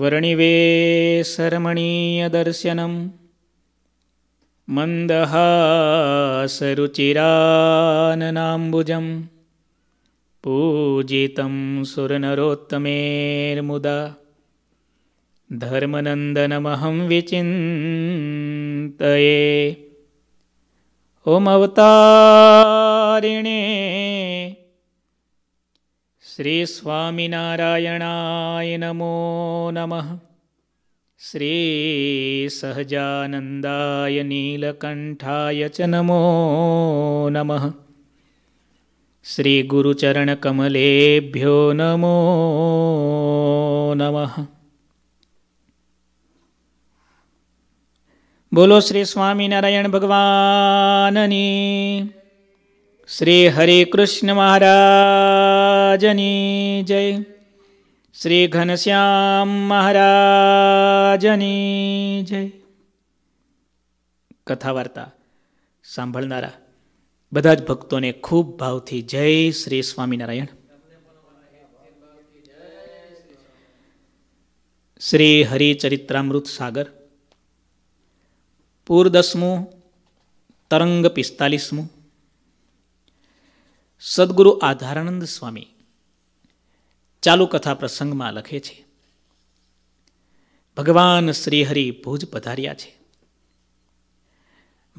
वरिवेशर्मणीयदर्शनं मन्दहासरुचिराननाम्बुजं पूजितं सुरनरोत्तमेर्मुदा धर्मनन्दनमहं विचिन्तये तये ओमवतारिणे શ્રીસ્વામિનારાયણાય નમો નમઃ શ્રીસહજાનन्दाय नीलकण्ठाय च नमो नमः श्रीगुरुचरणकमलेभ्यो नमो नमः બોલો શ્રી સ્વામિનારાયણ ભગવાનની શ્રી હરે કૃષ્ણ મહારાજની જય શ્રી ઘનશ્યામ મહારાજની જય કથા વાર્તા સાંભળનારા બધા જ ભક્તોને ખૂબ ભાવથી જય શ્રી સ્વામિનારાયણ શ્રી હરિચરિત્રામૃત સાગર પૂર તરંગ પિસ્તાલીસમું સદગુરુ આધારાનંદ સ્વામી ચાલુ કથા પ્રસંગમાં લખે છે ભગવાન શ્રીહરિ ભુજ પધાર્યા છે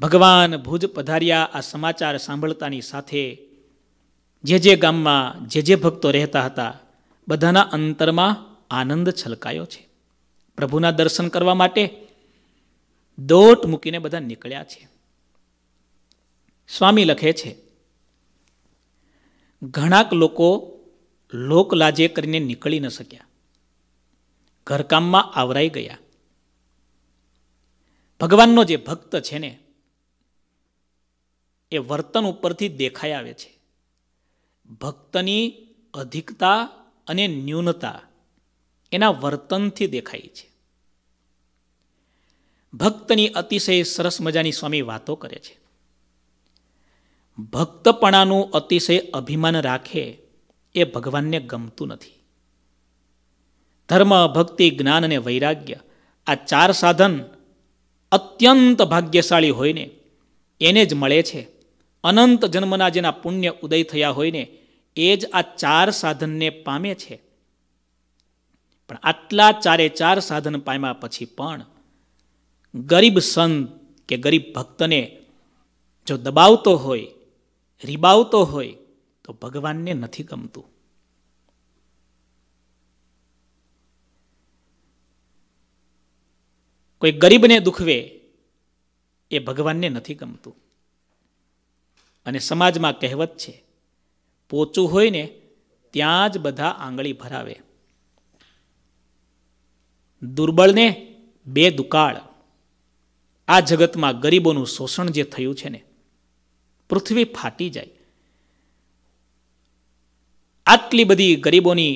ભગવાન ભુજ પધાર્યા આ સમાચાર સાંભળતાની સાથે જે જે ગામમાં જે જે ભક્તો રહેતા હતા બધાના અંતરમાં આનંદ છલકાયો છે પ્રભુના દર્શન કરવા માટે દોટ મૂકીને બધા નીકળ્યા છે સ્વામી લખે છે ઘણાક લોકો લોકલાજે કરીને નીકળી ન શક્યા ઘરકામમાં આવરાઈ ગયા ભગવાનનો જે ભક્ત છે ને એ વર્તન ઉપરથી દેખાઈ આવે છે ભક્તની અધિકતા અને ન્યૂનતા એના વર્તનથી દેખાય છે ભક્તની અતિશય સરસ મજાની સ્વામી વાતો કરે છે ભક્તપણાનું અતિશય અભિમાન રાખે એ ભગવાનને ગમતું નથી ધર્મ ભક્તિ જ્ઞાન અને વૈરાગ્ય આ ચાર સાધન અત્યંત ભાગ્યશાળી હોયને એને જ મળે છે અનંત જન્મના જેના પુણ્ય ઉદય થયા હોય ને એ જ આ ચાર સાધનને પામે છે પણ આટલા ચારે ચાર સાધન પામ્યા પછી પણ ગરીબ સંત કે ગરીબ ભક્તને જો દબાવતો હોય રીબાવતો હોય તો ભગવાનને નથી ગમતું કોઈ ગરીબને દુખવે એ ભગવાનને નથી ગમતું અને સમાજમાં કહેવત છે પોચું હોય ને ત્યાં જ બધા આંગળી ભરાવે દુર્બળને બે દુકાળ આ જગતમાં ગરીબોનું શોષણ જે થયું છે ને પૃથ્વી ફાટી જાય આટલી બધી ગરીબોની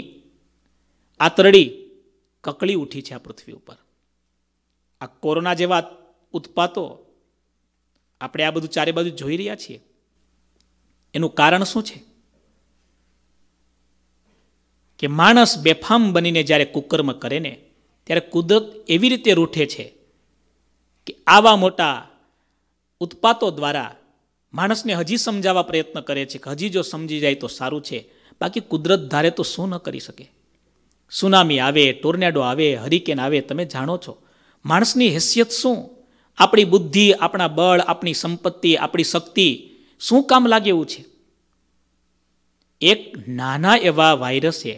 આતરડી કકળી ઉઠી છે આ પૃથ્વી ઉપર આ કોરોના જેવા ઉત્પાતો આપણે આ બધું ચારે બાજુ જોઈ રહ્યા છીએ એનું કારણ શું છે કે માણસ બેફામ બનીને જ્યારે કુકર્મ કરે ને ત્યારે કુદરત એવી રીતે રૂઠે છે કે આવા મોટા ઉત્પાતો દ્વારા માણસને હજી સમજાવવા પ્રયત્ન કરે છે કે હજી જો સમજી જાય તો સારું છે બાકી કુદરત ધારે તો શું ન કરી શકે સુનામી આવે ટોર્નેડો આવે હરિકેન આવે તમે જાણો છો માણસની હેસિયત શું આપણી બુદ્ધિ આપણા બળ આપણી સંપત્તિ આપણી શક્તિ શું કામ લાગે એવું છે એક નાના એવા વાયરસે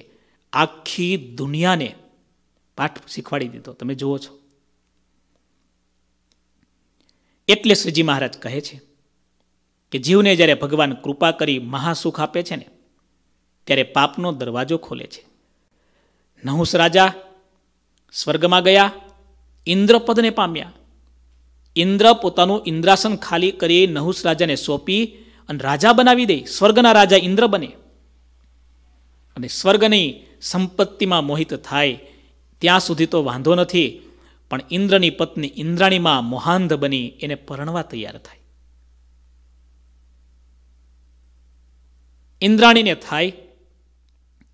આખી દુનિયાને પાઠ શીખવાડી દીધો તમે જુઓ છો એટલે શ્રીજી મહારાજ કહે છે કે જીવને જ્યારે ભગવાન કૃપા કરી મહાસુખ આપે છે ને ત્યારે પાપનો દરવાજો ખોલે છે નહુસ રાજા સ્વર્ગમાં ગયા ઇન્દ્રપદને પામ્યા ઇન્દ્ર પોતાનું ઇન્દ્રાસન ખાલી કરી નહુસ રાજાને સોંપી અને રાજા બનાવી દઈ સ્વર્ગના રાજા ઇન્દ્ર બને અને સ્વર્ગની સંપત્તિમાં મોહિત થાય ત્યાં સુધી તો વાંધો નથી પણ ઇન્દ્રની પત્ની ઇન્દ્રાણીમાં મોહાંધ બની એને પરણવા તૈયાર થાય ઇન્દ્રાણીને થાય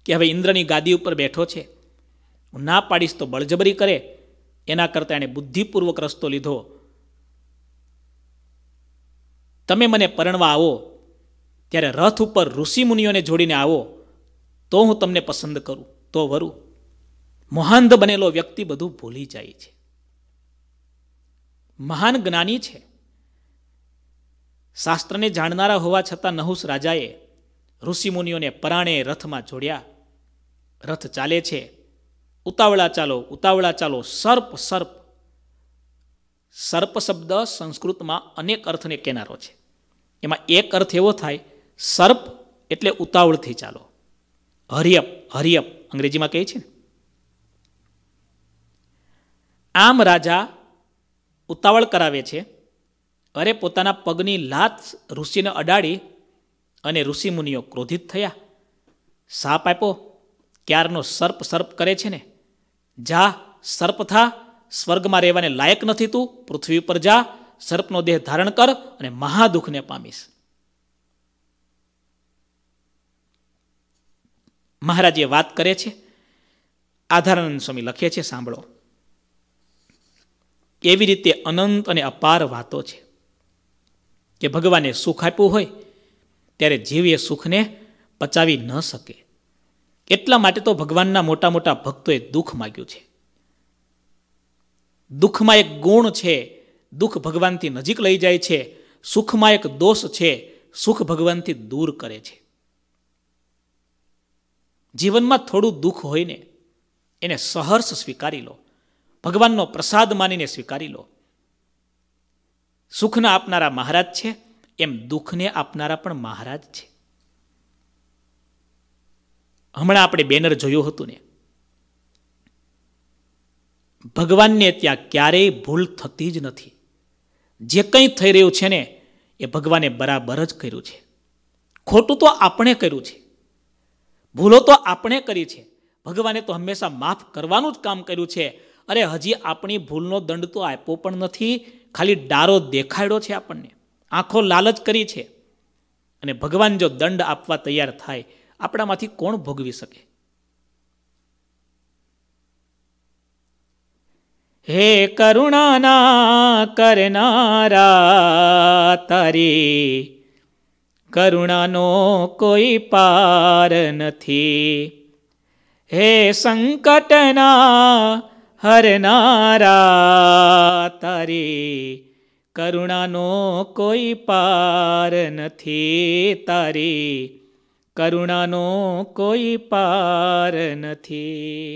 કે હવે ઇન્દ્રની ગાદી ઉપર બેઠો છે હું ના પાડીશ તો બળજબરી કરે એના કરતાં એણે બુદ્ધિપૂર્વક રસ્તો લીધો તમે મને પરણવા આવો ત્યારે રથ ઉપર ઋષિમુનિઓને જોડીને આવો તો હું તમને પસંદ કરું તો વરું મોહાંધ બનેલો વ્યક્તિ બધું ભૂલી જાય છે મહાન જ્ઞાની છે શાસ્ત્રને જાણનારા હોવા છતાં નહુસ રાજાએ ઋષિમુનિઓને પરાણે રથમાં જોડ્યા રથ ચાલે છે ઉતાવળા ચાલો ઉતાવળા ચાલો સર્પ સર્પ સર્પ શબ્દ સંસ્કૃતમાં અનેક અર્થને કેનારો છે એમાં એક અર્થ એવો થાય સર્પ એટલે ઉતાવળથી ચાલો હરિયપ હરિયપ અંગ્રેજીમાં કહે છે ને આમ રાજા ઉતાવળ કરાવે છે અરે પોતાના પગની લાત ઋષિને અડાડી અને ઋષિમુનિઓ ક્રોધિત થયા સાપ આપ્યો ક્યારનો સર્પ સર્પ કરે છે ને જા સર્પ થા સ્વર્ગમાં રહેવાને લાયક નથી તું પૃથ્વી ઉપર જા સર્પનો દેહ ધારણ કર અને મહાદુખને પામીશ મહારાજે વાત કરે છે આધારાનંદ સ્વામી લખે છે સાંભળો એવી રીતે અનંત અને અપાર વાતો છે કે ભગવાને સુખ આપ્યું હોય ત્યારે જીવ એ સુખને પચાવી ન શકે એટલા માટે તો ભગવાનના મોટા મોટા ભક્તોએ દુઃખ માગ્યું છે દુઃખમાં એક ગુણ છે દુઃખ ભગવાનથી નજીક લઈ જાય છે સુખમાં એક દોષ છે સુખ ભગવાનથી દૂર કરે છે જીવનમાં થોડું દુઃખ હોય ને એને સહર્ષ સ્વીકારી લો ભગવાનનો પ્રસાદ માનીને સ્વીકારી લો સુખના આપનારા મહારાજ છે એમ દુઃખને આપનારા પણ મહારાજ છે હમણાં આપણે બેનર જોયું હતું ને ભગવાનને ત્યાં ક્યારેય ભૂલ થતી જ નથી જે કંઈ થઈ રહ્યું છે ને એ ભગવાને બરાબર જ કર્યું છે ખોટું તો આપણે કર્યું છે ભૂલો તો આપણે કરી છે ભગવાને તો હંમેશા માફ કરવાનું જ કામ કર્યું છે અરે હજી આપણી ભૂલનો દંડ તો આપ્યો પણ નથી ખાલી ડારો દેખાડ્યો છે આપણને આંખો લાલચ કરી છે અને ભગવાન જો દંડ આપવા તૈયાર થાય આપણામાંથી કોણ ભોગવી શકે હે કરુણાના કરનારા તારી કરુણાનો કોઈ પાર નથી હે સંકટના હરનારા તારી કરુણાનો કોઈ પાર નથી તારી કરુણાનો કોઈ પાર નથી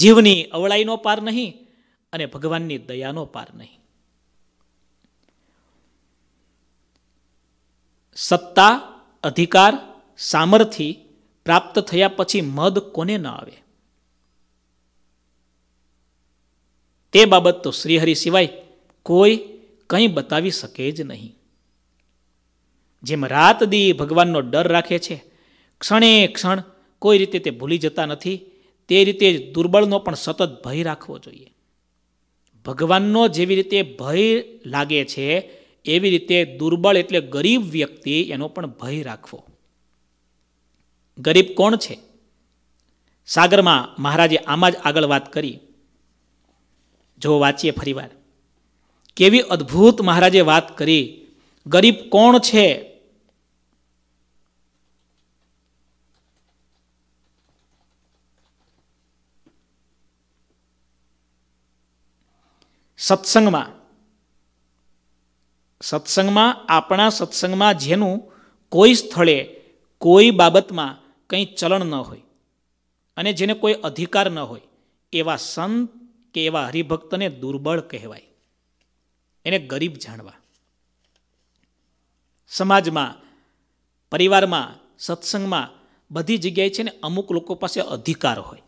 જીવની અવળાઈનો પાર નહીં અને ભગવાનની દયાનો પાર નહીં સત્તા અધિકાર સામર્થ્ય પ્રાપ્ત થયા પછી મદ કોને ન આવે તે બાબત તો શ્રીહરિ સિવાય કોઈ કંઈ બતાવી શકે જ નહીં જેમ રાત દી ભગવાનનો ડર રાખે છે ક્ષણે ક્ષણ કોઈ રીતે તે ભૂલી જતા નથી તે રીતે જ દુર્બળનો પણ સતત ભય રાખવો જોઈએ ભગવાનનો જેવી રીતે ભય લાગે છે એવી રીતે દુર્બળ એટલે ગરીબ વ્યક્તિ એનો પણ ભય રાખવો ગરીબ કોણ છે સાગરમાં મહારાજે આમાં જ આગળ વાત કરી જો વાંચીએ ફરીવાર કેવી અદ્ભુત મહારાજે વાત કરી ગરીબ કોણ છે સત્સંગમાં સત્સંગમાં આપણા સત્સંગમાં જેનું કોઈ સ્થળે કોઈ બાબતમાં કંઈ ચલણ ન હોય અને જેને કોઈ અધિકાર ન હોય એવા સંત કે એવા હરિભક્તને દુર્બળ કહેવાય એને ગરીબ જાણવા સમાજમાં પરિવારમાં સત્સંગમાં બધી જગ્યાએ છે ને અમુક લોકો પાસે અધિકાર હોય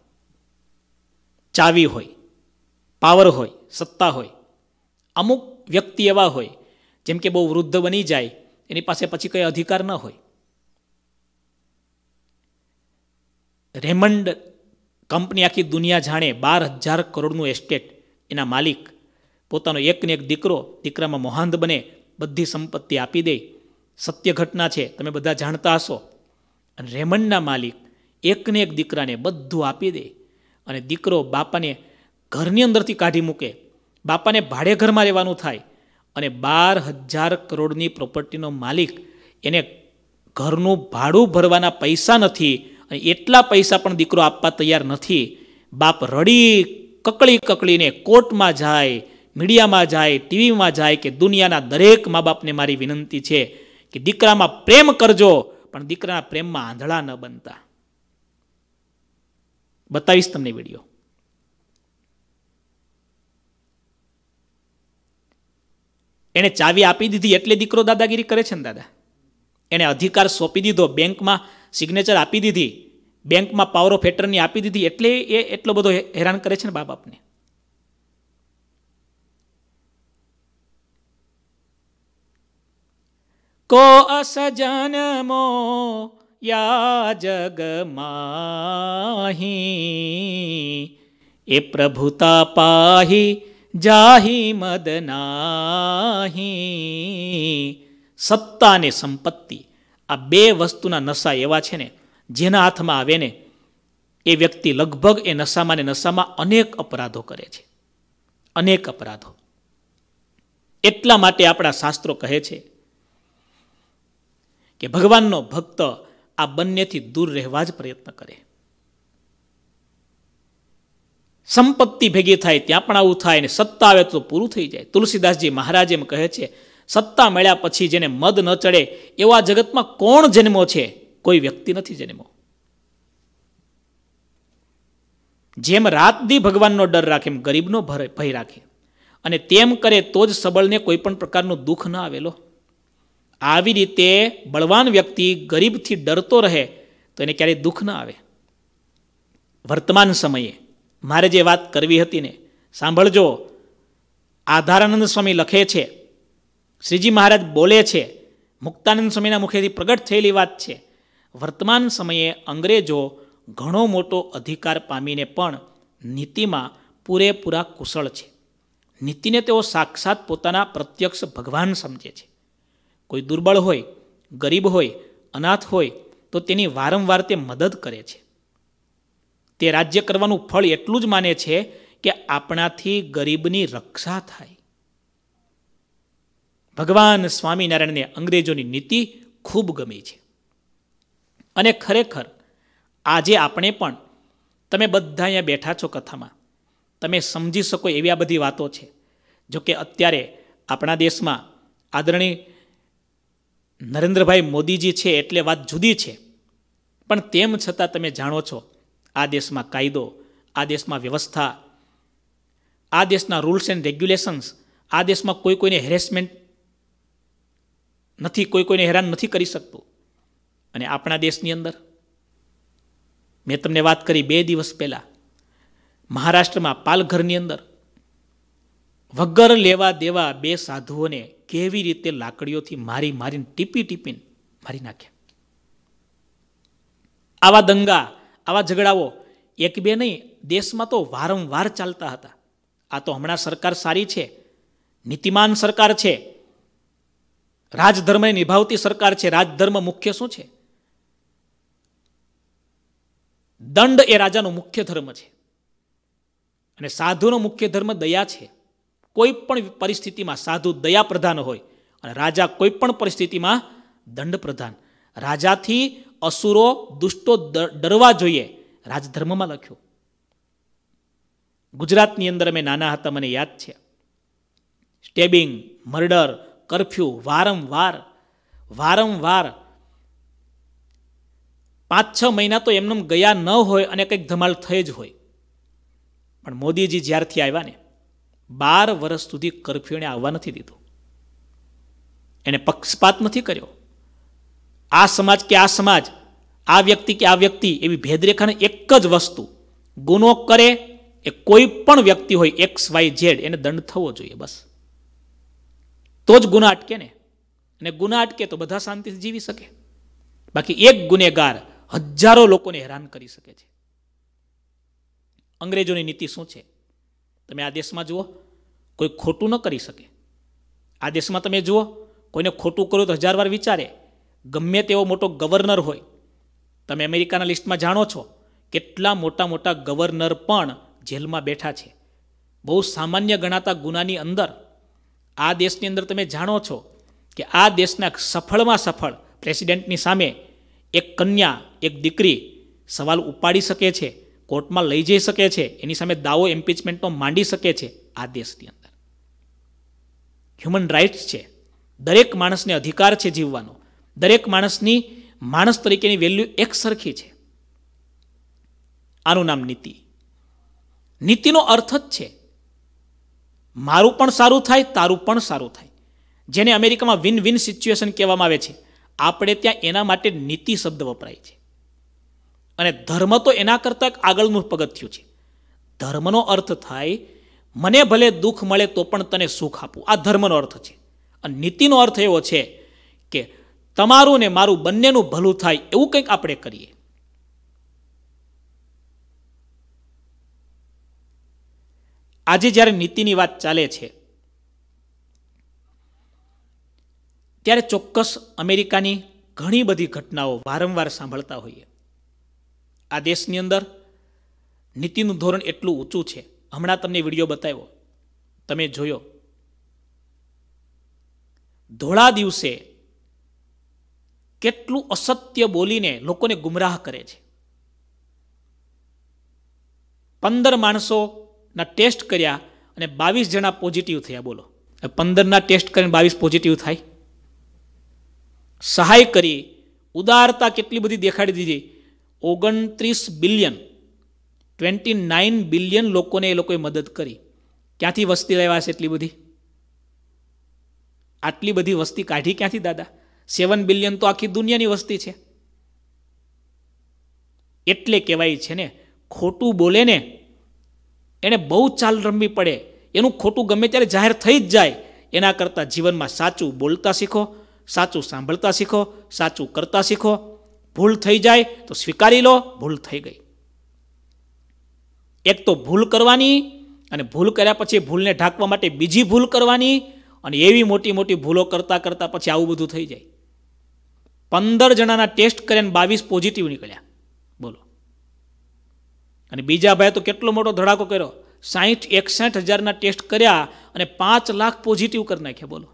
ચાવી હોય પાવર હોય સત્તા હોય અમુક વ્યક્તિ એવા હોય જેમ કે બહુ વૃદ્ધ બની જાય એની પાસે પછી કંઈ અધિકાર ન હોય રેમંડ કંપની આખી દુનિયા જાણે બાર હજાર કરોડનું એસ્ટેટ એના માલિક પોતાનો એકને એક દીકરો દીકરામાં મોહાંધ બને બધી સંપત્તિ આપી દે સત્ય ઘટના છે તમે બધા જાણતા હશો અને રેમન્ડના માલિક એકને એક દીકરાને બધું આપી દે અને દીકરો બાપાને ઘરની અંદરથી કાઢી મૂકે બાપાને ભાડે ઘરમાં રહેવાનું થાય અને બાર હજાર કરોડની પ્રોપર્ટીનો માલિક એને ઘરનું ભાડું ભરવાના પૈસા નથી અને એટલા પૈસા પણ દીકરો આપવા તૈયાર નથી બાપ રડી કકળી કકળીને કોર્ટમાં જાય મીડિયામાં જાય ટીવીમાં જાય કે દુનિયાના દરેક મા બાપને મારી વિનંતી છે કે દીકરામાં પ્રેમ કરજો પણ દીકરાના પ્રેમમાં આંધળા ન બનતા બતાવીશ તમને વિડીયો એણે ચાવી આપી દીધી એટલે દીકરો દાદાગીરી કરે છે ને દાદા એણે અધિકાર સોંપી દીધો બેંકમાં સિગ્નેચર આપી દીધી બેંકમાં પાવર ઓફ એટર્ની આપી દીધી એટલે એ એટલો બધો હેરાન કરે છે ને બા બાપને કો અસજનમો યા જગ માહી એ પ્રભુતા પાહી જાહી મદનાહી સત્તા ને સંપત્તિ આ બે વસ્તુના નશા એવા છે ને જેના હાથમાં આવે ને એ વ્યક્તિ લગભગ એ નશામાં ને નશામાં અનેક અપરાધો કરે છે અનેક અપરાધો એટલા માટે આપણા શાસ્ત્રો કહે છે કે ભગવાનનો ભક્ત આ બંનેથી દૂર રહેવા જ પ્રયત્ન કરે સંપત્તિ ભેગી થાય ત્યાં પણ આવું થાય ને સત્તા આવે તો પૂરું થઈ જાય તુલસીદાસજી મહારાજ એમ કહે છે સત્તા મળ્યા પછી જેને મદ ન ચડે એવા જગતમાં કોણ જન્મો છે કોઈ વ્યક્તિ નથી જન્મો જેમ રાત દી ભગવાનનો ડર રાખે એમ ગરીબનો ભય રાખે અને તેમ કરે તો જ સબળને કોઈ પણ પ્રકારનું દુઃખ ન આવેલો આવી રીતે બળવાન વ્યક્તિ ગરીબથી ડરતો રહે તો એને ક્યારેય દુઃખ ન આવે વર્તમાન સમયે મારે જે વાત કરવી હતી ને સાંભળજો આધારાનંદ સ્વામી લખે છે શ્રીજી મહારાજ બોલે છે મુક્તાનંદ સ્વામીના મુખેથી પ્રગટ થયેલી વાત છે વર્તમાન સમયે અંગ્રેજો ઘણો મોટો અધિકાર પામીને પણ નીતિમાં પૂરેપૂરા કુશળ છે નીતિને તેઓ સાક્ષાત પોતાના પ્રત્યક્ષ ભગવાન સમજે છે કોઈ દુર્બળ હોય ગરીબ હોય અનાથ હોય તો તેની વારંવાર તે મદદ કરે છે તે રાજ્ય કરવાનું ફળ એટલું જ માને છે કે આપણાથી ગરીબની રક્ષા થાય ભગવાન સ્વામિનારાયણને અંગ્રેજોની નીતિ ખૂબ ગમી છે અને ખરેખર આજે આપણે પણ તમે બધા અહીંયા બેઠા છો કથામાં તમે સમજી શકો એવી આ બધી વાતો છે જો કે અત્યારે આપણા દેશમાં આદરણીય નરેન્દ્રભાઈ મોદીજી છે એટલે વાત જુદી છે પણ તેમ છતાં તમે જાણો છો આ દેશમાં કાયદો આ દેશમાં વ્યવસ્થા આ દેશના રૂલ્સ એન્ડ રેગ્યુલેશન્સ આ દેશમાં કોઈ કોઈને હેરેસમેન્ટ નથી કોઈ કોઈને હેરાન નથી કરી શકતું અને આપણા દેશની અંદર મેં તમને વાત કરી બે દિવસ પહેલાં મહારાષ્ટ્રમાં પાલઘરની અંદર વગર લેવા દેવા બે સાધુઓને કેવી રીતે લાકડીઓથી મારી મારીને ટીપી ટીપીને મારી નાખ્યા આવા દંગા આવા ઝઘડાઓ એક બે નહીં દેશમાં તો વારંવાર ચાલતા હતા આ તો હમણાં સરકાર સારી છે નીતિમાન સરકાર છે રાજધર્મને નિભાવતી સરકાર છે રાજધર્મ મુખ્ય શું છે દંડ એ રાજાનો મુખ્ય ધર્મ છે અને સાધુનો મુખ્ય ધર્મ દયા છે કોઈ પણ પરિસ્થિતિમાં સાધુ દયા પ્રધાન હોય અને રાજા કોઈ પણ પરિસ્થિતિમાં દંડ પ્રધાન રાજાથી અસુરો દુષ્ટો ડરવા જોઈએ રાજધર્મમાં લખ્યું ગુજરાતની અંદર અમે નાના હતા મને યાદ છે સ્ટેબિંગ મર્ડર કરફ્યુ વારંવાર વારંવાર પાંચ છ મહિના તો એમને ગયા ન હોય અને કંઈક ધમાલ થઈ જ હોય પણ મોદીજી જ્યારથી આવ્યા ને બાર વર્ષ સુધી કરફ્યુને આવવા નથી દીધું એને પક્ષપાત નથી કર્યો આ સમાજ કે આ સમાજ આ વ્યક્તિ કે આ વ્યક્તિ એવી ભેદરેખાને એક જ વસ્તુ ગુનો કરે એ કોઈ પણ વ્યક્તિ હોય એક્સ વાય ઝેડ એને દંડ થવો જોઈએ બસ તો જ ગુના અટકે ને અને ગુના અટકે તો બધા શાંતિથી જીવી શકે બાકી એક ગુનેગાર હજારો લોકોને હેરાન કરી શકે છે અંગ્રેજોની નીતિ શું છે તમે આ દેશમાં જુઓ કોઈ ખોટું ન કરી શકે આ દેશમાં તમે જુઓ કોઈને ખોટું કર્યું તો હજાર વાર વિચારે ગમે તેવો મોટો ગવર્નર હોય તમે અમેરિકાના લિસ્ટમાં જાણો છો કેટલા મોટા મોટા ગવર્નર પણ જેલમાં બેઠા છે બહુ સામાન્ય ગણાતા ગુનાની અંદર આ દેશની અંદર તમે જાણો છો કે આ દેશના સફળમાં સફળ પ્રેસિડેન્ટની સામે એક કન્યા એક દીકરી સવાલ ઉપાડી શકે છે કોર્ટમાં લઈ જઈ શકે છે એની સામે દાવો ઇમ્પીચમેન્ટનો માંડી શકે છે આ દેશની અંદર હ્યુમન રાઇટ્સ છે દરેક માણસને અધિકાર છે જીવવાનો દરેક માણસની માણસ તરીકેની વેલ્યુ એક સરખી છે આનું નામ નીતિ નીતિનો અર્થ જ છે મારું પણ સારું થાય તારું પણ સારું થાય જેને અમેરિકામાં વિન વિન સિચ્યુએશન કહેવામાં આવે છે આપણે ત્યાં એના માટે નીતિ શબ્દ વપરાય છે અને ધર્મ તો એના કરતાં આગળનું પગથિયું છે ધર્મનો અર્થ થાય મને ભલે દુઃખ મળે તો પણ તને સુખ આપવું આ ધર્મનો અર્થ છે અને નીતિનો અર્થ એવો છે કે તમારું ને મારું બંનેનું ભલું થાય એવું કંઈક આપણે કરીએ આજે જ્યારે નીતિની વાત ચાલે છે ત્યારે ચોક્કસ અમેરિકાની ઘણી બધી ઘટનાઓ વારંવાર સાંભળતા હોઈએ આ દેશની અંદર નીતિનું ધોરણ એટલું ઊંચું છે હમણાં તમને વિડીયો બતાવ્યો તમે જોયો ધોળા દિવસે કેટલું અસત્ય બોલીને લોકોને ગુમરાહ કરે છે પંદર માણસો ના ટેસ્ટ કર્યા અને બાવીસ જણા પોઝિટિવ થયા બોલો પંદરના ટેસ્ટ કરીને બાવીસ પોઝિટિવ થાય સહાય કરી ઉદારતા કેટલી બધી દેખાડી દીધી ઓગણત્રીસ બિલિયન ટ્વેન્ટી નાઇન બિલિયન લોકોને એ લોકોએ મદદ કરી ક્યાંથી વસ્તી લેવા છે એટલી બધી આટલી બધી વસ્તી કાઢી ક્યાંથી દાદા સેવન બિલિયન તો આખી દુનિયાની વસ્તી છે એટલે કહેવાય છે ને ખોટું બોલે ને એણે બહુ ચાલ રમવી પડે એનું ખોટું ગમે ત્યારે જાહેર થઈ જ જાય એના કરતાં જીવનમાં સાચું બોલતા શીખો સાચું સાંભળતા શીખો સાચું કરતા શીખો ભૂલ થઈ જાય તો સ્વીકારી લો ભૂલ થઈ ગઈ એક તો ભૂલ કરવાની અને ભૂલ કર્યા પછી ભૂલને ઢાંકવા માટે બીજી ભૂલ કરવાની અને એવી મોટી મોટી ભૂલો કરતા કરતા પછી આવું બધું થઈ જાય પંદર જણાના ટેસ્ટ કરીને બાવીસ પોઝિટિવ નીકળ્યા બોલો અને બીજા ભાઈ તો કેટલો મોટો ધડાકો કર્યો સાહીઠ એકસઠ હજારના ટેસ્ટ કર્યા અને પાંચ લાખ પોઝિટિવ કરી નાખ્યા બોલો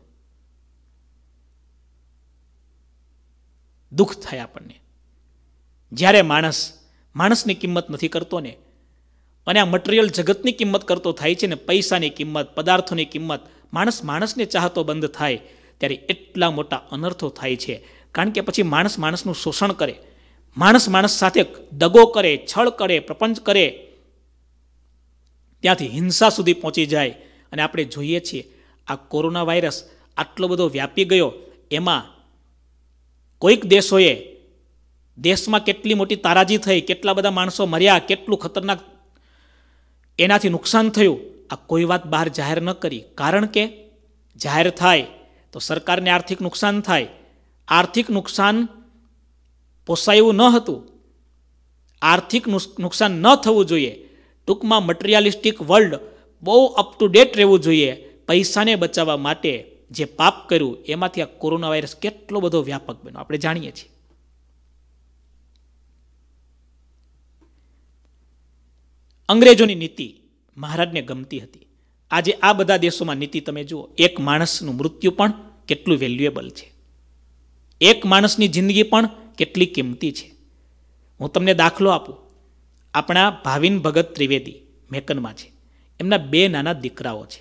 દુઃખ થાય આપણને જ્યારે માણસ માણસની કિંમત નથી કરતો ને અને આ મટીરિયલ જગતની કિંમત કરતો થાય છે ને પૈસાની કિંમત પદાર્થોની કિંમત માણસ માણસને ચાહતો બંધ થાય ત્યારે એટલા મોટા અનર્થો થાય છે કારણ કે પછી માણસ માણસનું શોષણ કરે માણસ માણસ સાથે દગો કરે છળ કરે પ્રપંચ કરે ત્યાંથી હિંસા સુધી પહોંચી જાય અને આપણે જોઈએ છીએ આ કોરોના વાયરસ આટલો બધો વ્યાપી ગયો એમાં કોઈક દેશોએ દેશમાં કેટલી મોટી તારાજી થઈ કેટલા બધા માણસો મર્યા કેટલું ખતરનાક એનાથી નુકસાન થયું આ કોઈ વાત બહાર જાહેર ન કરી કારણ કે જાહેર થાય તો સરકારને આર્થિક નુકસાન થાય આર્થિક નુકસાન પોસાયું ન હતું આર્થિક નુકસાન ન થવું જોઈએ ટૂંકમાં મટિરિયાલિસ્ટિક વર્લ્ડ બહુ અપ ટુ ડેટ રહેવું જોઈએ પૈસાને બચાવવા માટે જે પાપ કર્યું એમાંથી આ કોરોના વાયરસ કેટલો બધો વ્યાપક બન્યો આપણે જાણીએ છીએ અંગ્રેજોની નીતિ મહારાજને ગમતી હતી આજે આ બધા દેશોમાં નીતિ તમે જુઓ એક માણસનું મૃત્યુ પણ કેટલું વેલ્યુએબલ છે એક માણસની જિંદગી પણ કેટલી કિંમતી છે હું તમને દાખલો આપું આપણા ભાવિન ભગત ત્રિવેદી મેકનમાં છે એમના બે નાના દીકરાઓ છે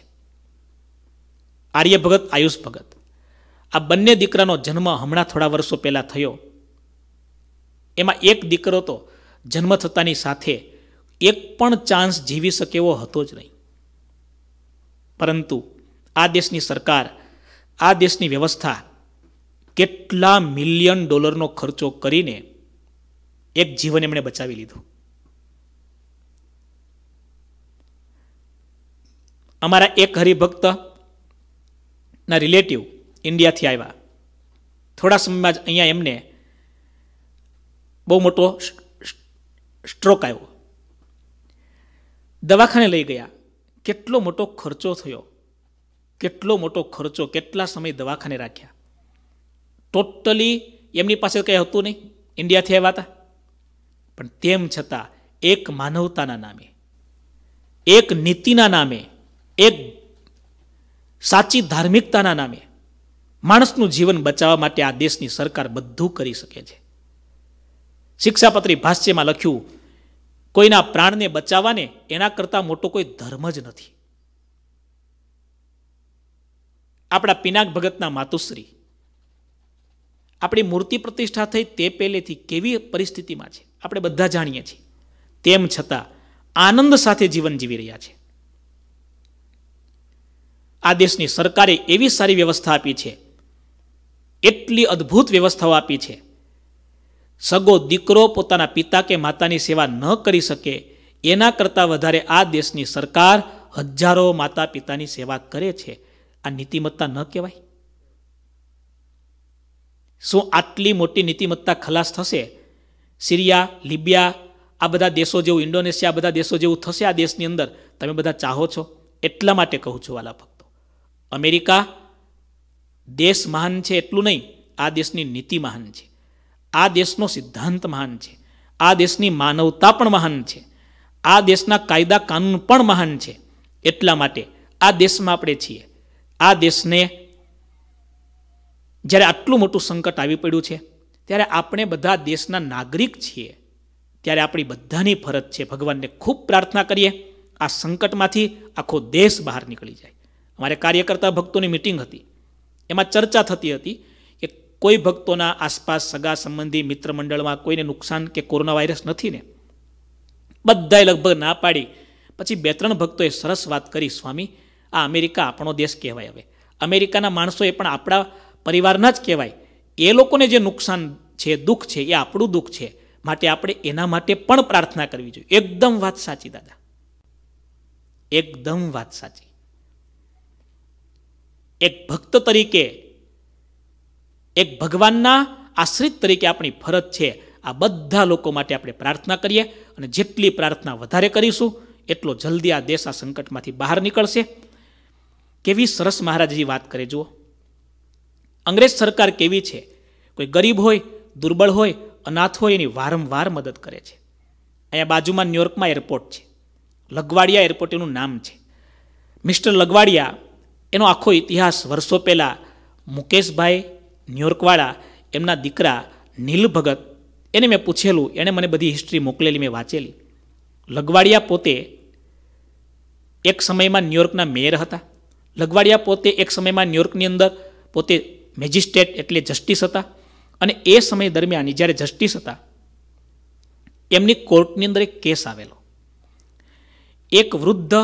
આર્યભગત આયુષ ભગત આ બંને દીકરાનો જન્મ હમણાં થોડા વર્ષો પહેલાં થયો એમાં એક દીકરો તો જન્મ થતાની સાથે એક પણ ચાન્સ જીવી શકે એવો હતો જ નહીં પરંતુ આ દેશની સરકાર આ દેશની વ્યવસ્થા કેટલા મિલિયન ડોલરનો ખર્ચો કરીને એક જીવન એમણે બચાવી લીધું અમારા એક હરિભક્તના રિલેટિવ ઇન્ડિયાથી આવ્યા થોડા સમયમાં જ અહીંયા એમને બહુ મોટો સ્ટ્રોક આવ્યો દવાખાને લઈ ગયા કેટલો મોટો ખર્ચો થયો કેટલો મોટો ખર્ચો કેટલા સમય દવાખાને રાખ્યા ટોટલી એમની પાસે કંઈ હતું નહીં ઇન્ડિયાથી આવ્યા હતા પણ તેમ છતાં એક માનવતાના નામે એક નીતિના નામે એક સાચી ધાર્મિકતાના નામે માણસનું જીવન બચાવવા માટે આ દેશની સરકાર બધું કરી શકે છે શિક્ષાપત્રી ભાષ્યમાં લખ્યું કોઈના પ્રાણને બચાવવાને એના કરતા મોટો કોઈ ધર્મ જ નથી આપણા પિનાક ભગતના માતુશ્રી આપણી મૂર્તિ પ્રતિષ્ઠા થઈ તે પહેલેથી કેવી પરિસ્થિતિમાં છે આપણે બધા જાણીએ છીએ તેમ છતાં આનંદ સાથે જીવન જીવી રહ્યા છે આ દેશની સરકારે એવી સારી વ્યવસ્થા આપી છે એટલી અદ્ભુત વ્યવસ્થાઓ આપી છે સગો દીકરો પોતાના પિતા કે માતાની સેવા ન કરી શકે એના કરતાં વધારે આ દેશની સરકાર હજારો માતા પિતાની સેવા કરે છે આ નીતિમત્તા ન કહેવાય શું આટલી મોટી નીતિમત્તા ખલાસ થશે સિરિયા લિબિયા આ બધા દેશો જેવું ઇન્ડોનેશિયા બધા દેશો જેવું થશે આ દેશની અંદર તમે બધા ચાહો છો એટલા માટે કહું છું વાલા ભક્ત અમેરિકા દેશ મહાન છે એટલું નહીં આ દેશની નીતિ મહાન છે આ દેશનો સિદ્ધાંત મહાન છે આ દેશની માનવતા પણ મહાન છે આ દેશના કાયદા કાનૂન પણ મહાન છે એટલા માટે આ દેશમાં આપણે છીએ આ દેશને જ્યારે આટલું મોટું સંકટ આવી પડ્યું છે ત્યારે આપણે બધા દેશના નાગરિક છીએ ત્યારે આપણી બધાની ફરજ છે ભગવાનને ખૂબ પ્રાર્થના કરીએ આ સંકટમાંથી આખો દેશ બહાર નીકળી જાય અમારે કાર્યકર્તા ભક્તોની મિટિંગ હતી એમાં ચર્ચા થતી હતી કે કોઈ ભક્તોના આસપાસ સગા સંબંધી મિત્ર મંડળમાં કોઈને નુકસાન કે કોરોના વાયરસ નથી ને બધાએ લગભગ ના પાડી પછી બે ત્રણ ભક્તોએ સરસ વાત કરી સ્વામી આ અમેરિકા આપણો દેશ કહેવાય હવે અમેરિકાના માણસો એ પણ આપણા પરિવારના જ કહેવાય એ લોકોને જે નુકસાન છે દુઃખ છે એ આપણું દુઃખ છે માટે આપણે એના માટે પણ પ્રાર્થના કરવી જોઈએ એકદમ વાત સાચી દાદા એકદમ વાત સાચી એક ભક્ત તરીકે એક ભગવાનના આશ્રિત તરીકે આપણી ફરજ છે આ બધા લોકો માટે આપણે પ્રાર્થના કરીએ અને જેટલી પ્રાર્થના વધારે કરીશું એટલો જલ્દી આ દેશ આ સંકટમાંથી બહાર નીકળશે કેવી સરસ મહારાજજી વાત કરે જુઓ અંગ્રેજ સરકાર કેવી છે કોઈ ગરીબ હોય દુર્બળ હોય અનાથ હોય એની વારંવાર મદદ કરે છે અહીંયા બાજુમાં ન્યુયોર્કમાં એરપોર્ટ છે લગવાડિયા એરપોર્ટ એનું નામ છે મિસ્ટર લગવાડિયા એનો આખો ઇતિહાસ વર્ષો પહેલાં મુકેશભાઈ ન્યુયોર્કવાળા એમના દીકરા નીલ ભગત એને મેં પૂછેલું એણે મને બધી હિસ્ટ્રી મોકલેલી મેં વાંચેલી લગવાડિયા પોતે એક સમયમાં ન્યુયોર્કના મેયર હતા લગવાડિયા પોતે એક સમયમાં ન્યુયોર્કની અંદર પોતે મેજિસ્ટ્રેટ એટલે જસ્ટિસ હતા અને એ સમય દરમિયાન જ્યારે જસ્ટિસ હતા એમની કોર્ટની અંદર એક કેસ આવેલો એક વૃદ્ધ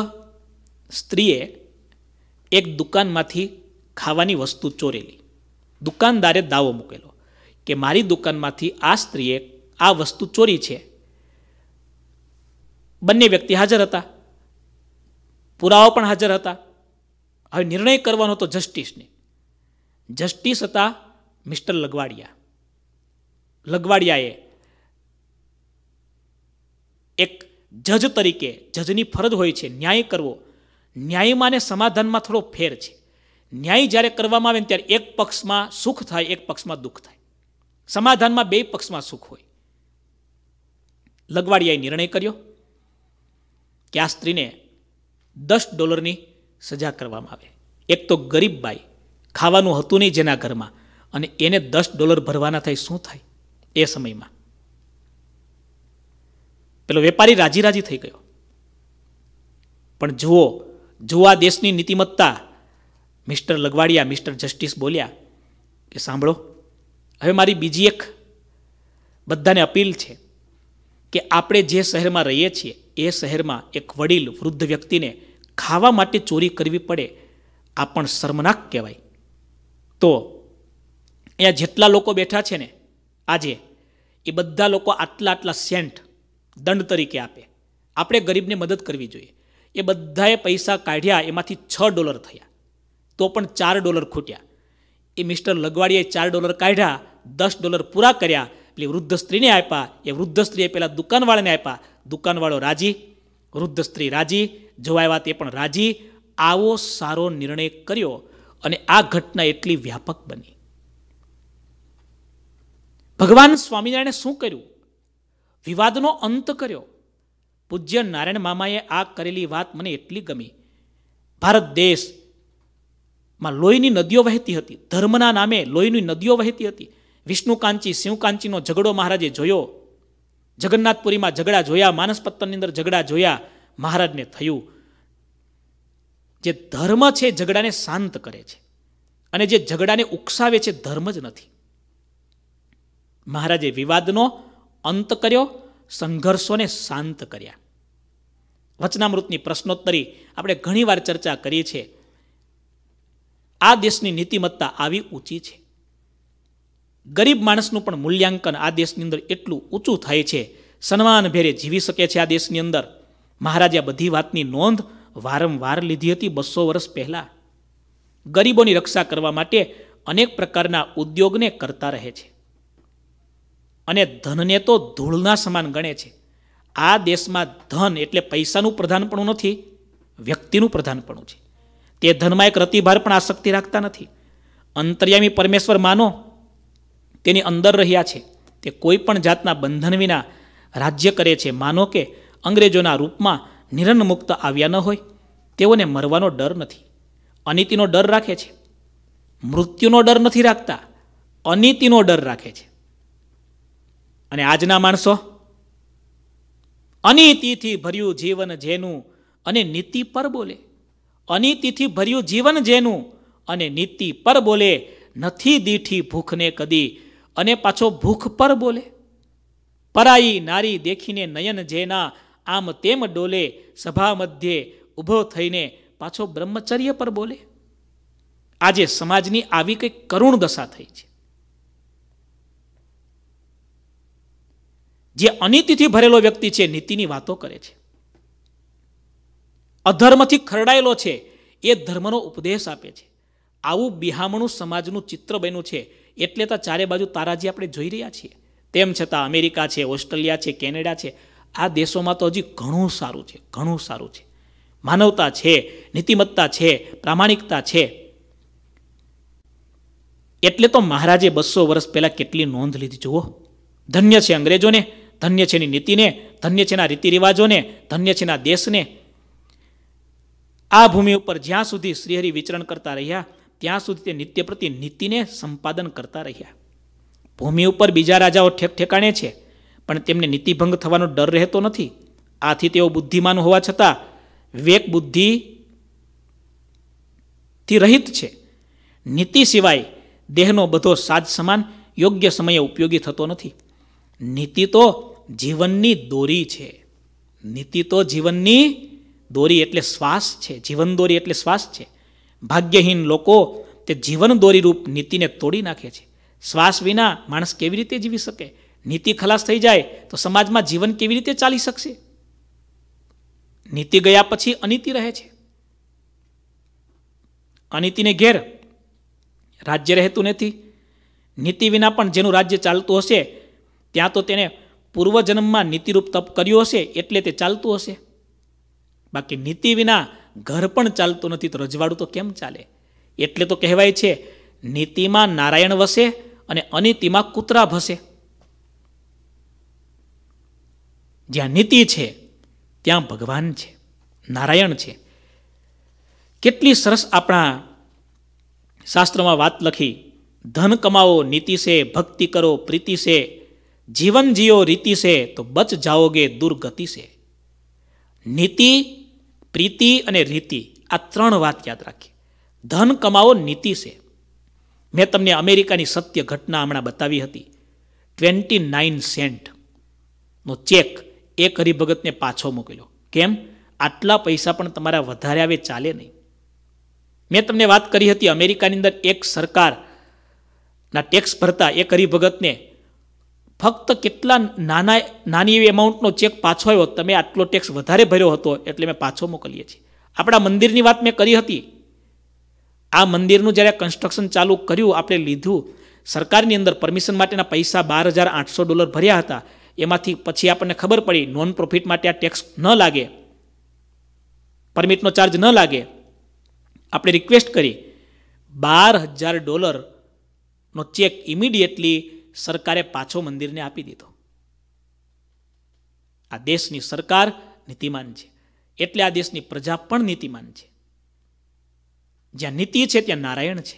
સ્ત્રીએ એક દુકાનમાંથી ખાવાની વસ્તુ ચોરેલી દુકાનદારે દાવો મૂકેલો કે મારી દુકાનમાંથી આ સ્ત્રીએ આ વસ્તુ ચોરી છે બંને વ્યક્તિ હાજર હતા પુરાવો પણ હાજર હતા હવે નિર્ણય કરવાનો હતો જસ્ટિસને જસ્ટિસ હતા મિસ્ટર લગવાડિયા લગવાડિયાએ એક જજ તરીકે જજની ફરજ હોય છે ન્યાય કરવો ન્યાયમાં અને સમાધાનમાં થોડો ફેર છે ન્યાય જ્યારે કરવામાં આવે ને ત્યારે એક પક્ષમાં સુખ થાય એક પક્ષમાં દુઃખ થાય સમાધાનમાં બે પક્ષમાં સુખ હોય લગવાડિયાએ નિર્ણય કર્યો કે આ સ્ત્રીને દસ ડોલરની સજા કરવામાં આવે એક તો ગરીબ બાઈ ખાવાનું હતું નહીં જેના ઘરમાં અને એને દસ ડોલર ભરવાના થાય શું થાય એ સમયમાં પેલો વેપારી રાજી રાજી થઈ ગયો પણ જુઓ જોવા દેશની નીતિમત્તા મિસ્ટર લગવાડિયા મિસ્ટર જસ્ટિસ બોલ્યા કે સાંભળો હવે મારી બીજી એક બધાને અપીલ છે કે આપણે જે શહેરમાં રહીએ છીએ એ શહેરમાં એક વડીલ વૃદ્ધ વ્યક્તિને ખાવા માટે ચોરી કરવી પડે આ પણ શર્મનાક કહેવાય તો અહીંયા જેટલા લોકો બેઠા છે ને આજે એ બધા લોકો આટલા આટલા સેન્ટ દંડ તરીકે આપે આપણે ગરીબને મદદ કરવી જોઈએ એ બધાએ પૈસા કાઢ્યા એમાંથી છ ડોલર થયા તો પણ ચાર ડોલર ખૂટ્યા એ મિસ્ટર લગવાડીએ ચાર ડોલર કાઢ્યા દસ ડોલર પૂરા કર્યા એટલે વૃદ્ધ સ્ત્રીને આપ્યા એ વૃદ્ધ સ્ત્રીએ પહેલાં દુકાનવાળાને આપ્યા દુકાનવાળો રાજી વૃદ્ધ સ્ત્રી રાજી જોવાય વાત એ પણ રાજી આવો સારો નિર્ણય કર્યો અને આ ઘટના એટલી વ્યાપક બની ભગવાન સ્વામિનારાયણે શું કર્યું વિવાદનો અંત કર્યો પૂજ્ય નારાયણ મામાએ આ કરેલી વાત મને એટલી ગમી ભારત દેશમાં લોહીની નદીઓ વહેતી હતી ધર્મના નામે લોહીની નદીઓ વહેતી હતી વિષ્ણુકાંચી શિવકાંચીનો ઝઘડો મહારાજે જોયો જગન્નાથપુરીમાં ઝઘડા જોયા માનસપત્તનની અંદર ઝઘડા જોયા મહારાજને થયું જે ધર્મ છે ઝઘડાને શાંત કરે છે અને જે ઝઘડાને ઉકસાવે છે ધર્મ જ નથી મહારાજે વિવાદનો અંત કર્યો સંઘર્ષોને શાંત કર્યા વચનામૃતની પ્રશ્નોત્તરી આપણે ઘણીવાર ચર્ચા કરી છે આ દેશની નીતિમત્તા આવી ઊંચી છે ગરીબ માણસનું પણ મૂલ્યાંકન આ દેશની અંદર એટલું ઊંચું થાય છે સન્માન ભેરે જીવી શકે છે આ દેશની અંદર મહારાજે બધી વાતની નોંધ વારંવાર લીધી હતી બસો વર્ષ પહેલાં ગરીબોની રક્ષા કરવા માટે અનેક પ્રકારના ઉદ્યોગને કરતા રહે છે અને ધનને તો ધૂળના સમાન ગણે છે આ દેશમાં ધન એટલે પૈસાનું પ્રધાનપણું નથી વ્યક્તિનું પ્રધાનપણું છે તે ધનમાં એક રતિભાર પણ આસક્તિ રાખતા નથી અંતર્યામી પરમેશ્વર માનો તેની અંદર રહ્યા છે તે કોઈ પણ જાતના બંધન વિના રાજ્ય કરે છે માનો કે અંગ્રેજોના રૂપમાં નિરન મુક્ત આવ્યા ન હોય તેઓને મરવાનો ડર નથી અનિતિનો ડર રાખે છે મૃત્યુનો ડર નથી રાખતા અનિતિનો ડર રાખે છે અને આજના માણસો અનિતિથી ભર્યું જીવન જેનું અને નીતિ પર બોલે અનિતિથી ભર્યું જીવન જેનું અને નીતિ પર બોલે નથી દીઠી ભૂખને કદી અને પાછો ભૂખ પર બોલે પરાઈ નારી દેખીને નયન જેના આમ તેમ ડોલે સભા મધ્યે ઊભો થઈને પાછો બ્રહ્મચર્ય પર બોલે આજે સમાજની આવી કંઈક કરુણ દશા થઈ છે જે અનિતિથી ભરેલો વ્યક્તિ છે નીતિની વાતો કરે છે અધર્મથી ખરડાયેલો છે એ ધર્મનો ઉપદેશ આપે છે આવું બિહામણું સમાજનું ચિત્ર બન્યું છે એટલે તો ચારે બાજુ તારાજી આપણે જોઈ રહ્યા છીએ તેમ છતાં અમેરિકા છે ઓસ્ટ્રેલિયા છે કેનેડા છે આ દેશોમાં તો હજી ઘણું સારું છે ઘણું સારું છે માનવતા છે નીતિમત્તા છે પ્રામાણિકતા છે એટલે તો મહારાજે બસો વર્ષ પહેલાં કેટલી નોંધ લીધી જુઓ ધન્ય છે અંગ્રેજોને ધન્ય છે એની નીતિને ધન્ય છેના એના રીતિરિવાજોને ધન્ય છેના દેશને આ ભૂમિ ઉપર જ્યાં સુધી શ્રીહરિ વિચરણ કરતા રહ્યા ત્યાં સુધી તે નિત્ય પ્રતિ નીતિને સંપાદન કરતા રહ્યા ભૂમિ ઉપર બીજા રાજાઓ ઠેક ઠેકાણે છે પણ તેમને નીતિભંગ થવાનો ડર રહેતો નથી આથી તેઓ બુદ્ધિમાન હોવા છતાં વિવેક બુદ્ધિ થી રહિત છે નીતિ સિવાય દેહનો બધો સાજ સમાન યોગ્ય સમયે ઉપયોગી થતો નથી નીતિ તો જીવનની દોરી છે નીતિ તો જીવનની દોરી એટલે શ્વાસ છે જીવન દોરી એટલે શ્વાસ છે ભાગ્યહીન લોકો તે જીવન દોરીરૂપ નીતિને તોડી નાખે છે શ્વાસ વિના માણસ કેવી રીતે જીવી શકે નીતિ ખલાસ થઈ જાય તો સમાજમાં જીવન કેવી રીતે ચાલી શકશે નીતિ ગયા પછી અનિતિ રહે છે અનિતિને ઘેર રાજ્ય રહેતું નથી નીતિ વિના પણ જેનું રાજ્ય ચાલતું હશે ત્યાં તો તેને પૂર્વજન્મમાં નીતિરૂપ તપ કર્યું હશે એટલે તે ચાલતું હશે બાકી નીતિ વિના ઘર પણ ચાલતું નથી તો રજવાડું તો કેમ ચાલે એટલે તો કહેવાય છે નીતિમાં નારાયણ વસે અને અનિતિમાં કૂતરા ભસે જ્યાં નીતિ છે ત્યાં ભગવાન છે નારાયણ છે કેટલી સરસ આપણા શાસ્ત્રમાં વાત લખી ધન કમાવો નીતિ છે ભક્તિ કરો પ્રીતિ છે જીવન જીઓ રીતિ છે તો બચ જાઓગે દુર્ગતિ છે નીતિ પ્રીતિ અને રીતિ આ ત્રણ વાત યાદ રાખી ધન કમાવો નીતિ છે મેં તમને અમેરિકાની સત્ય ઘટના હમણાં બતાવી હતી ટ્વેન્ટી નાઇન સેન્ટનો ચેક એ હરિભગતને પાછો મોકલ્યો કેમ આટલા પૈસા પણ તમારા વધારે આવે ચાલે નહીં મેં તમને વાત કરી હતી અમેરિકાની અંદર એક સરકારના ટેક્સ ભરતા એ હરિભગતને ફક્ત કેટલા નાના નાની એવી એમાઉન્ટનો ચેક પાછો આવ્યો તમે આટલો ટેક્સ વધારે ભર્યો હતો એટલે મેં પાછો મોકલીએ છીએ આપણા મંદિરની વાત મેં કરી હતી આ મંદિરનું જ્યારે કન્સ્ટ્રક્શન ચાલુ કર્યું આપણે લીધું સરકારની અંદર પરમિશન માટેના પૈસા બાર હજાર આઠસો ડોલર ભર્યા હતા એમાંથી પછી આપણને ખબર પડી નોન પ્રોફિટ માટે આ ટેક્સ ન લાગે પરમિટનો ચાર્જ ન લાગે આપણે રિક્વેસ્ટ કરી બાર હજાર ડોલરનો ચેક ઇમિડિયેટલી સરકારે પાછો મંદિરને આપી દીધો આ દેશની સરકાર નીતિમાન છે એટલે આ દેશની પ્રજા પણ નીતિમાન છે જ્યાં નીતિ છે ત્યાં નારાયણ છે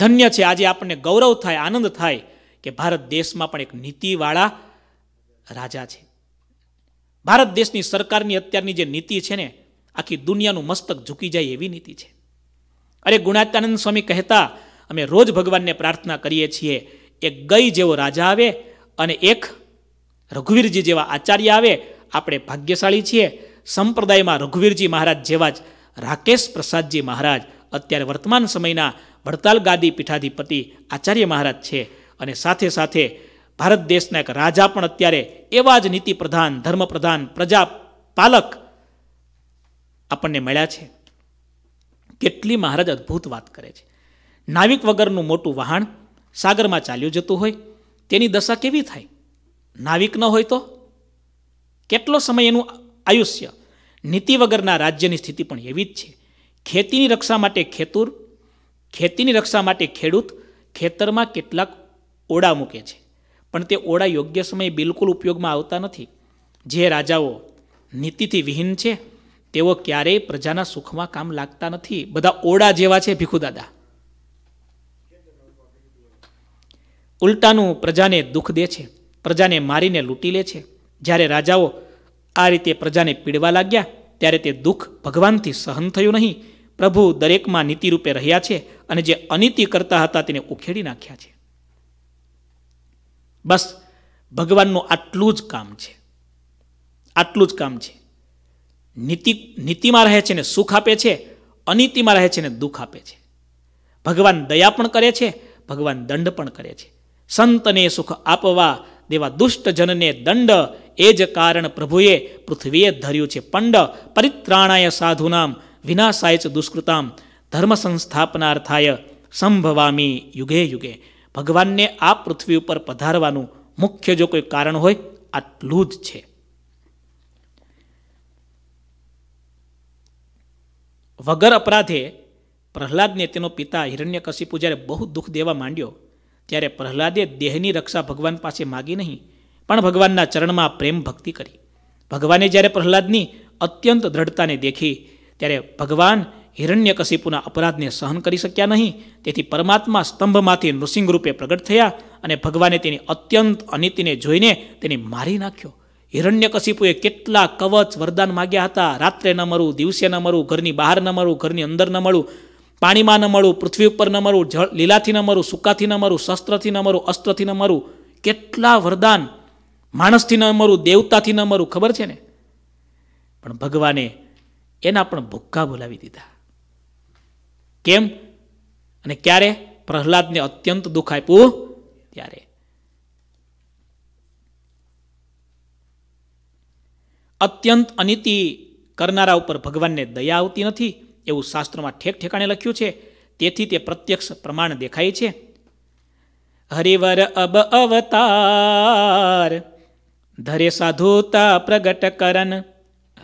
ધન્ય છે આજે આપણને ગૌરવ થાય આનંદ થાય કે ભારત દેશમાં પણ એક નીતિવાળા રાજા છે ભારત દેશની સરકારની અત્યારની જે નીતિ છે ને આખી દુનિયાનું મસ્તક ઝૂકી જાય એવી નીતિ છે અરે ગુણાત્યાનંદ સ્વામી કહેતા અમે રોજ ભગવાનને પ્રાર્થના કરીએ છીએ એક ગઈ જેવો રાજા આવે અને એક રઘુવીરજી જેવા આચાર્ય આવે આપણે ભાગ્યશાળી છીએ સંપ્રદાયમાં રઘુવીરજી મહારાજ જેવા જ રાકેશ પ્રસાદજી મહારાજ અત્યારે વર્તમાન સમયના વડતાલ ગાદી પીઠાધિપતિ આચાર્ય મહારાજ છે અને સાથે સાથે ભારત દેશના એક રાજા પણ અત્યારે એવા જ નીતિ પ્રધાન ધર્મ પ્રધાન પ્રજા પાલક આપણને મળ્યા છે કેટલી મહારાજ અદ્ભુત વાત કરે છે નાવિક વગરનું મોટું વહાણ સાગરમાં ચાલ્યું જતું હોય તેની દશા કેવી થાય નાવિક ન હોય તો કેટલો સમય એનું આયુષ્ય નીતિ વગરના રાજ્યની સ્થિતિ પણ એવી જ છે ખેતીની રક્ષા માટે ખેતૂર ખેતીની રક્ષા માટે ખેડૂત ખેતરમાં કેટલાક ઓડા મૂકે છે પણ તે ઓડા યોગ્ય સમયે બિલકુલ ઉપયોગમાં આવતા નથી જે રાજાઓ નીતિથી વિહીન છે તેઓ ક્યારેય પ્રજાના સુખમાં કામ લાગતા નથી બધા ઓડા જેવા છે ભીખુદાદા ઉલટાનું પ્રજાને દુઃખ દે છે પ્રજાને મારીને લૂંટી લે છે જ્યારે રાજાઓ આ રીતે પ્રજાને પીડવા લાગ્યા ત્યારે તે દુઃખ ભગવાનથી સહન થયું નહીં પ્રભુ દરેકમાં નીતિરૂપે રહ્યા છે અને જે અનિતિ કરતા હતા તેને ઉખેડી નાખ્યા છે બસ ભગવાનનું આટલું જ કામ છે આટલું જ કામ છે નીતિ નીતિમાં રહે છે ને સુખ આપે છે અનિતિમાં રહે છે ને દુઃખ આપે છે ભગવાન દયા પણ કરે છે ભગવાન દંડ પણ કરે છે સંતને સુખ આપવા દેવા દુષ્ટજનને દંડ એ જ કારણ પ્રભુએ પૃથ્વીએ ધર્યું છે પંડ પરિત્રાણાય સાધુનામ વિનાશાય ચ દુષ્કૃતામ ધર્મ સંસ્થાપનાર્થાય સંભવામી યુગે યુગે ભગવાનને આ પૃથ્વી ઉપર પધારવાનું મુખ્ય જો કોઈ કારણ હોય આટલું જ છે વગર અપરાધે પ્રહલાદને તેનો પિતા હિરણ્યકશિપુ જ્યારે બહુ દુઃખ દેવા માંડ્યો ત્યારે પ્રહલાદે દેહની રક્ષા ભગવાન પાસે માગી નહીં પણ ભગવાનના ચરણમાં પ્રેમ ભક્તિ કરી ભગવાને જ્યારે પ્રહલાદની અત્યંત દ્રઢતાને દેખી ત્યારે ભગવાન હિરણ્યકશિપુના અપરાધને સહન કરી શક્યા નહીં તેથી પરમાત્મા સ્તંભમાંથી નૃસિંહ રૂપે પ્રગટ થયા અને ભગવાને તેની અત્યંત અનિતિને જોઈને તેને મારી નાખ્યો હિરણ્યકશિપુએ કેટલા કવચ વરદાન માગ્યા હતા રાત્રે ન મરું દિવસે ન મરું ઘરની બહાર ન મરું ઘરની અંદર ન મળું પાણીમાં ન મળવું પૃથ્વી ઉપર ન મળવું જળ લીલાથી ન મરું સૂકાથી ન મરું શસ્ત્રથી ન મરું અસ્ત્રથી ન મરું કેટલા વરદાન માણસથી ન મરું દેવતાથી ન મરું ખબર છે ને પણ ભગવાને એના પણ ભૂક્કા બોલાવી દીધા કેમ અને ક્યારે પ્રહલાદને અત્યંત દુઃખ આપ્યું ત્યારે અત્યંત અનિતિ કરનારા ઉપર ભગવાનને દયા આવતી નથી એવું શાસ્ત્રોમાં ઠેક ઠેકાણે લખ્યું છે તેથી તે પ્રત્યક્ષ પ્રમાણ દેખાય છે હરિવર અબ અવતાર ધરે સાધુતા પ્રગટ કરન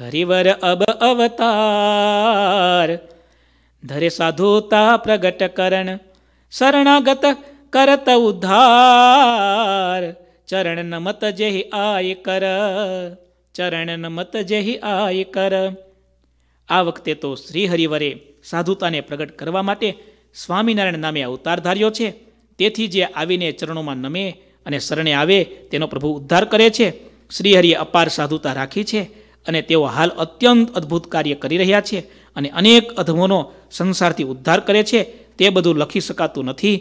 હરિવર અબ અવતાર ધરે સાધુતા પ્રગટ કરણ શરણાગત કરત ઉધાર ચરણ નમત જેહિ આય કર ચરણ નમત જેહિ આય કર આ વખતે તો શ્રી હરિવરે સાધુતાને પ્રગટ કરવા માટે સ્વામિનારાયણ નામે અવતાર ધાર્યો છે તેથી જે આવીને ચરણોમાં નમે અને શરણે આવે તેનો પ્રભુ ઉદ્ધાર કરે છે શ્રીહરિએ અપાર સાધુતા રાખી છે અને તેઓ હાલ અત્યંત અદ્ભુત કાર્ય કરી રહ્યા છે અને અનેક અધમોનો સંસારથી ઉદ્ધાર કરે છે તે બધું લખી શકાતું નથી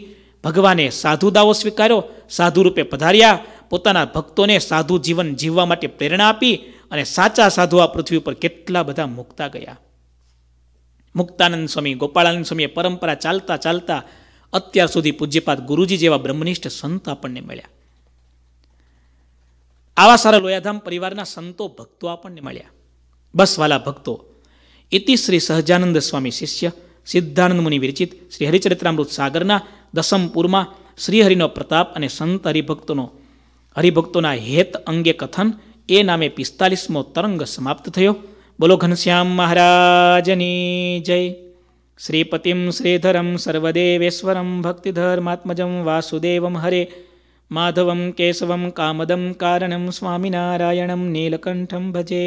ભગવાને સાધુ દાવો સ્વીકાર્યો સાધુ રૂપે પધાર્યા પોતાના ભક્તોને સાધુ જીવન જીવવા માટે પ્રેરણા આપી અને સાચા સાધુ આ પૃથ્વી ઉપર કેટલા બધા મુકતા ગયા મુક્તાનંદ સ્વામી ગોપાળાનંદ સ્વામીએ પરંપરા ચાલતા ચાલતા અત્યાર સુધી પૂજ્યપાત ગુરુજી જેવા બ્રહ્મનિષ્ઠ સંત આપણને મળ્યા આવા સારા લોયાધામ પરિવારના સંતો ભક્તો આપણને મળ્યા બસ વાલા ભક્તો ઇતિ શ્રી સહજાનંદ સ્વામી શિષ્ય સિદ્ધાનંદ મુનિ વિરચિત શ્રી હરિચરિત્રામૃત સાગરના દસમપુરમાં શ્રીહરિનો પ્રતાપ અને સંત હરિભક્તોનો હરિભક્તોના હેત અંગે કથન એ નામે પિસ્તાલીસમો તરંગ સમાપ્ત થયો બોલો ઘનશ્યામ મહારાજની જય શ્રીપતિમ શ્રીધરમ સર્વદેવેશ્વરમ ભક્તિધર્માત્મજમ વાસુદેવમ હરે માધવમ કેશવમ કામદમ કારણમ સ્વામિનારાયણમ નીલકંઠમ ભજે